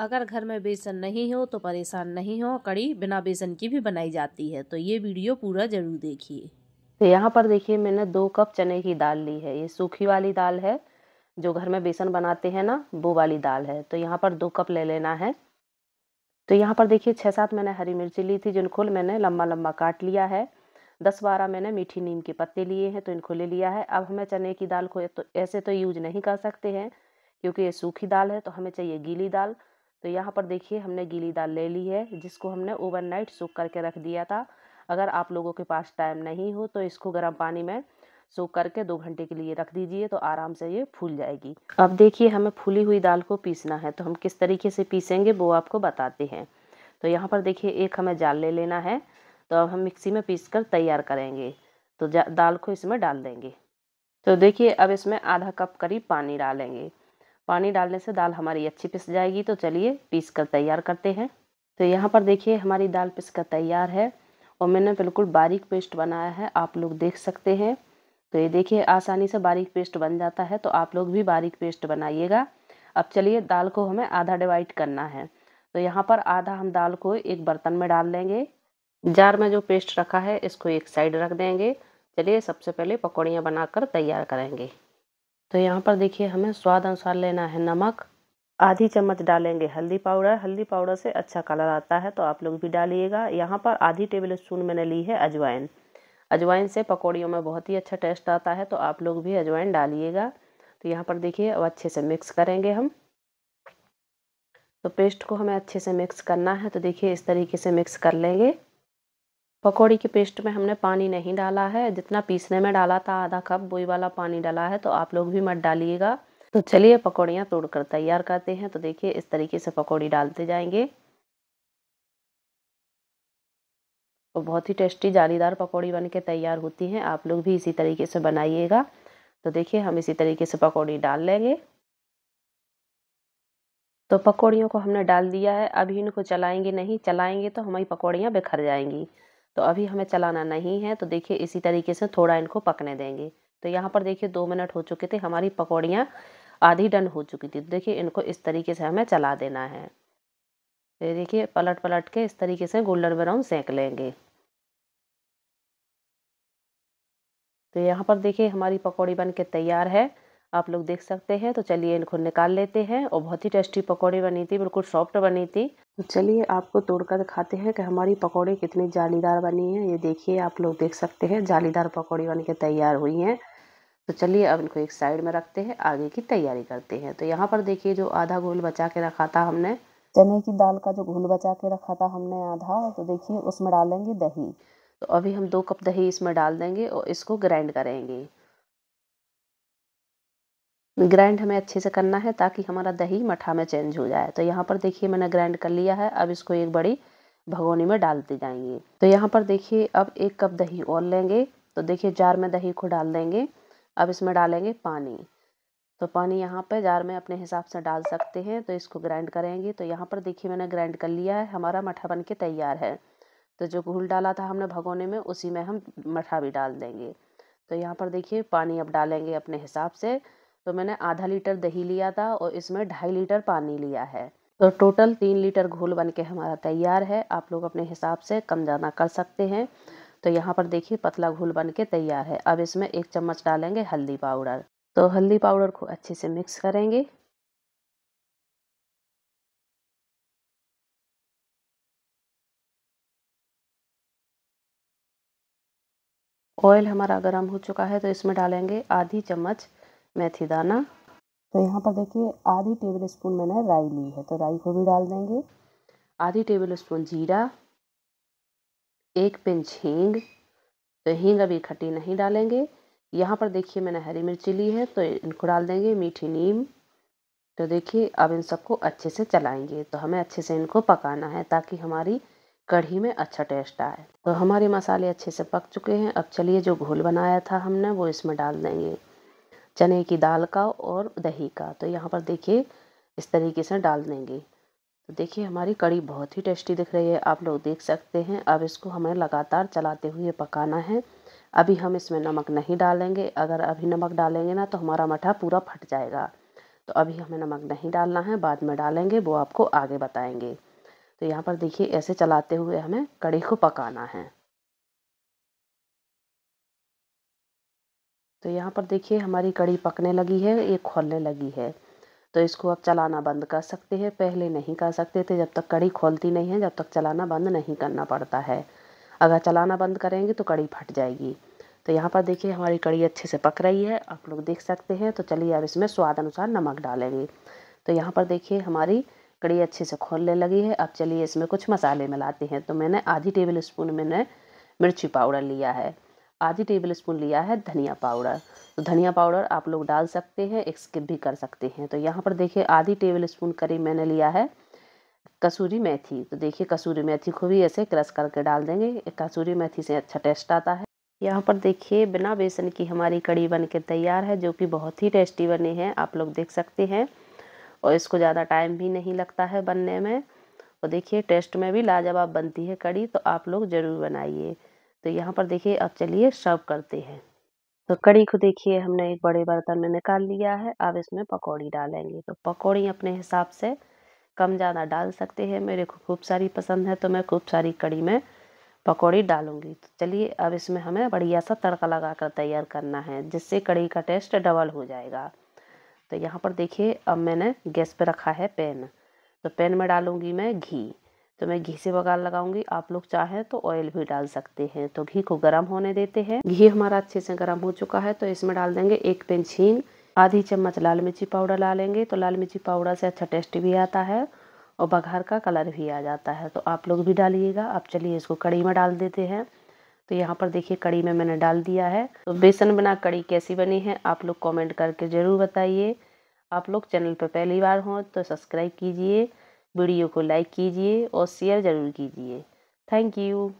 अगर घर में बेसन नहीं हो तो परेशान नहीं हो कड़ी बिना बेसन की भी बनाई जाती है तो ये वीडियो पूरा ज़रूर देखिए तो यहाँ पर देखिए मैंने दो कप चने की दाल ली है ये सूखी वाली दाल है जो घर में बेसन बनाते हैं ना वो वाली दाल है तो यहाँ पर दो कप ले लेना है तो यहाँ पर देखिए छः सात मैंने हरी मिर्ची ली थी जिनको मैंने लम्बा लम्बा काट लिया है दस बारह मैंने मीठी नीम के पत्ते लिए हैं तो इनको ले लिया है अब हमें चने की दाल को तो ऐसे तो यूज नहीं कर सकते हैं क्योंकि ये सूखी दाल है तो हमें चाहिए गीली दाल तो यहाँ पर देखिए हमने गीली दाल ले ली है जिसको हमने ओवरनाइट सूख करके रख दिया था अगर आप लोगों के पास टाइम नहीं हो तो इसको गर्म पानी में सूख करके दो घंटे के लिए रख दीजिए तो आराम से ये फूल जाएगी अब देखिए हमें फूली हुई दाल को पीसना है तो हम किस तरीके से पीसेंगे वो आपको बताते हैं तो यहाँ पर देखिए एक हमें जाल ले लेना है तो अब हम मिक्सी में पीस कर तैयार करेंगे तो दाल को इसमें डाल देंगे तो देखिए अब इसमें आधा कप करीब पानी डालेंगे पानी डालने से दाल हमारी अच्छी पिस जाएगी तो चलिए पीस कर तैयार करते हैं तो यहाँ पर देखिए हमारी दाल पिस कर तैयार है और मैंने बिल्कुल बारीक पेस्ट बनाया है आप लोग देख सकते हैं तो ये देखिए आसानी से बारीक पेस्ट बन जाता है तो आप लोग भी बारीक पेस्ट बनाइएगा अब चलिए दाल को हमें आधा डिवाइड करना है तो यहाँ पर आधा हम दाल को एक बर्तन में डाल लेंगे जार में जो पेस्ट रखा है इसको एक साइड रख देंगे चलिए सबसे पहले पकौड़ियाँ बनाकर तैयार करेंगे तो यहाँ पर देखिए हमें स्वाद अनुसार लेना है नमक आधी चम्मच डालेंगे हल्दी पाउडर हल्दी पाउडर से अच्छा कलर आता है तो आप लोग भी डालिएगा यहाँ पर आधी टेबल स्पून मैंने ली है अजवाइन अजवाइन से पकौड़ियों में बहुत ही अच्छा टेस्ट आता है तो आप लोग भी अजवाइन डालिएगा तो यहाँ पर देखिए अब अच्छे से मिक्स करेंगे हम तो पेस्ट को हमें अच्छे से मिक्स करना है तो देखिए इस तरीके से मिक्स कर लेंगे पकौड़ी की पेस्ट में हमने पानी नहीं डाला है जितना पीसने में डाला था आधा कप बोई वाला पानी डाला है तो आप लोग भी मत डालिएगा तो चलिए पकौड़ियाँ तोड़ कर तैयार करते हैं तो देखिए इस तरीके से पकौड़ी डालते जाएंगे तो बहुत ही टेस्टी जालीदार पकौड़ी बन के तैयार होती हैं आप लोग भी इसी तरीके से बनाइएगा तो देखिए हम इसी तरीके से पकौड़ी डाल लेंगे तो पकौड़ियों को हमने डाल दिया है अभी इनको चलाएंगे नहीं चलाएंगे तो हमारी पकौड़ियाँ बिखर जाएंगी तो अभी हमें चलाना नहीं है तो देखिए इसी तरीके से थोड़ा इनको पकने देंगे तो यहाँ पर देखिए दो मिनट हो चुके थे हमारी पकौड़ियाँ आधी डन हो चुकी थी तो देखिए इनको इस तरीके से हमें चला देना है तो देखिए पलट पलट के इस तरीके से गोल्डन ब्राउन सेक लेंगे तो यहाँ पर देखिए हमारी पकौड़ी बन के तैयार है आप लोग देख सकते हैं तो चलिए इनको निकाल लेते हैं और बहुत ही टेस्टी पकौड़ी बनी थी बिल्कुल सॉफ्ट बनी थी तो चलिए आपको तोड़कर दिखाते हैं कि हमारी पकौड़ी कितनी जालीदार बनी है ये देखिए आप लोग देख सकते हैं जालीदार पकौड़ी बन के तैयार हुई हैं तो चलिए अब इनको एक साइड में रखते हैं आगे की तैयारी करते हैं तो यहाँ पर देखिए जो आधा घोल बचा के रखा था हमने चने की दाल का जो घोल बचा के रखा था हमने आधा तो देखिए उसमें डालेंगे दही तो अभी हम दो कप दही इसमें डाल देंगे और इसको ग्राइंड करेंगे ग्राइंड हमें अच्छे से करना है ताकि हमारा दही मठा में चेंज हो जाए तो यहाँ पर देखिए मैंने ग्राइंड कर लिया है अब इसको एक बड़ी भगोनी में डालते जाएंगे तो यहाँ पर देखिए अब एक कप दही और लेंगे तो देखिए जार में दही को डाल देंगे अब इसमें डालेंगे पानी तो पानी यहाँ पर जार में अपने हिसाब से डाल सकते हैं तो इसको ग्राइंड करेंगे तो यहाँ पर देखिए मैंने ग्राइंड कर लिया है हमारा मठा बन के तैयार है तो जो घूल डाला था हमने भगोने में उसी में हम मठा भी डाल देंगे तो यहाँ पर देखिए पानी अब डालेंगे अपने हिसाब से तो मैंने आधा लीटर दही लिया था और इसमें ढाई लीटर पानी लिया है तो टोटल तीन लीटर घोल बन के हमारा तैयार है आप लोग अपने हिसाब से कम ज़्यादा कर सकते हैं तो यहाँ पर देखिए पतला घोल बन के तैयार है अब इसमें एक चम्मच डालेंगे हल्दी पाउडर तो हल्दी पाउडर को अच्छे से मिक्स करेंगे ऑयल हमारा गर्म हो चुका है तो इसमें डालेंगे आधी चम्मच मेथी दाना तो यहाँ पर देखिए आधी टेबल स्पून मैंने राई ली है तो राई को भी डाल देंगे आधी टेबल स्पून जीरा एक पिंच हींग तो हींग अभी खट्टी नहीं डालेंगे यहाँ पर देखिए मैंने हरी मिर्ची ली है तो इनको डाल देंगे मीठी नीम तो देखिए अब इन सबको अच्छे से चलाएंगे तो हमें अच्छे से इनको पकाना है ताकि हमारी कढ़ी में अच्छा टेस्ट आए तो हमारे मसाले अच्छे से पक चुके हैं अब चलिए जो घोल बनाया था हमने वो इसमें डाल देंगे चने की दाल का और दही का तो यहाँ पर देखिए इस तरीके से डाल देंगे तो देखिए हमारी कड़ी बहुत ही टेस्टी दिख रही है आप लोग देख सकते हैं अब इसको हमें लगातार चलाते हुए पकाना है अभी हम इसमें नमक नहीं डालेंगे अगर अभी नमक डालेंगे ना तो हमारा मठा पूरा फट जाएगा तो अभी हमें नमक नहीं डालना है बाद में डालेंगे वो आपको आगे बताएंगे तो यहाँ पर देखिए ऐसे चलाते हुए हमें कड़ी को पकाना है तो यहाँ पर देखिए हमारी कड़ी पकने लगी है ये खोलने लगी है तो इसको अब चलाना बंद कर सकते हैं पहले नहीं कर सकते थे जब तक कड़ी खोलती नहीं है जब तक चलाना बंद नहीं करना पड़ता है अगर चलाना बंद करेंगे तो कड़ी फट जाएगी तो यहाँ पर देखिए हमारी कड़ी अच्छे से पक रही है आप लोग देख सकते हैं तो चलिए अब इसमें स्वाद अनुसार नमक डालेंगे तो यहाँ पर देखिए हमारी कड़ी अच्छे से खोलने लगी है अब चलिए इसमें कुछ मसाले मिलाते हैं तो मैंने आधी टेबल स्पून मैंने मिर्ची पाउडर लिया है आधी टेबल स्पून लिया है धनिया पाउडर तो धनिया पाउडर आप लोग डाल सकते हैं एक स्किप भी कर सकते हैं तो यहाँ पर देखिए आधी टेबल स्पून करीब मैंने लिया है कसूरी मेथी तो देखिए कसूरी मेथी को भी ऐसे क्रश करके डाल देंगे कसूरी मेथी से अच्छा टेस्ट आता है यहाँ पर देखिए बिना बेसन की हमारी कड़ी बन के तैयार है जो कि बहुत ही टेस्टी बनी है आप लोग देख सकते हैं और इसको ज़्यादा टाइम भी नहीं लगता है बनने में और तो देखिए टेस्ट में भी लाजवाब बनती है कड़ी तो आप लोग ज़रूर बनाइए तो यहाँ पर देखिए अब चलिए सर्व करते हैं तो कड़ी को देखिए हमने एक बड़े बर्तन में निकाल लिया है अब इसमें पकौड़ी डालेंगे तो पकौड़ी अपने हिसाब से कम ज़्यादा डाल सकते हैं मेरे को खूब सारी पसंद है तो मैं खूब सारी कड़ी में पकौड़ी डालूंगी तो चलिए अब इसमें हमें बढ़िया सा तड़का लगा कर तैयार करना है जिससे कड़ी का टेस्ट डबल हो जाएगा तो यहाँ पर देखिए अब मैंने गैस पर रखा है पैन तो पैन में डालूंगी मैं घी तो मैं घी से बघार लगाऊंगी आप लोग चाहें तो ऑयल भी डाल सकते हैं तो घी को गर्म होने देते हैं घी हमारा अच्छे से गर्म हो चुका है तो इसमें डाल देंगे एक पिंच हींग आधी चम्मच लाल मिर्ची पाउडर लेंगे तो लाल मिर्ची पाउडर से अच्छा टेस्ट भी आता है और बघार का कलर भी आ जाता है तो आप लोग भी डालिएगा आप चलिए इसको कड़ी में डाल देते हैं तो यहाँ पर देखिए कड़ी में मैंने डाल दिया है तो बेसन बना कड़ी कैसी बनी है आप लोग कमेंट करके ज़रूर बताइए आप लोग चैनल पर पहली बार हों तो सब्सक्राइब कीजिए वीडियो को लाइक कीजिए और शेयर ज़रूर कीजिए थैंक यू